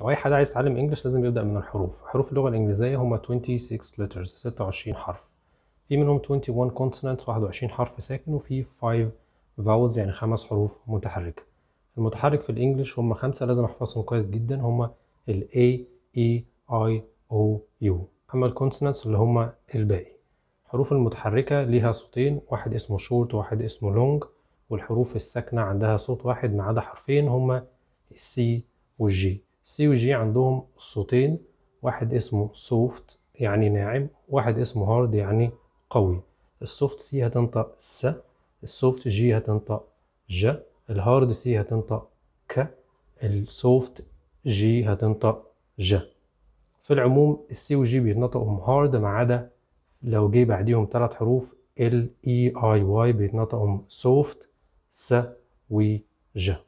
لو اي حد عايز يتعلم انجلش لازم يبدا من الحروف حروف اللغه الانجليزيه هما 26 letters 26 حرف في منهم 21 consonant 21 حرف ساكن وفي 5 vowels يعني خمس حروف متحركه المتحرك في الانجليش هما خمسه لازم احفظهم كويس جدا هما ال A E I O U اما الكونسونانتس اللي هما الباقي الحروف المتحركه ليها صوتين واحد اسمه شورت وواحد اسمه لونج والحروف الساكنه عندها صوت واحد ما عدا حرفين هما السي والجي سي وجي عندهم صوتين واحد اسمه سوفت يعني ناعم واحد اسمه هارد يعني قوي السوفت سي هتنطق س السوفت جي هتنطق ج الهارد سي هتنطق ك السوفت جي هتنطق ج في العموم السي وجي بيتنطقهم هارد ما عدا لو جه بعديهم ثلاث حروف ال اي اي واي بيتنطقهم سوفت س و ج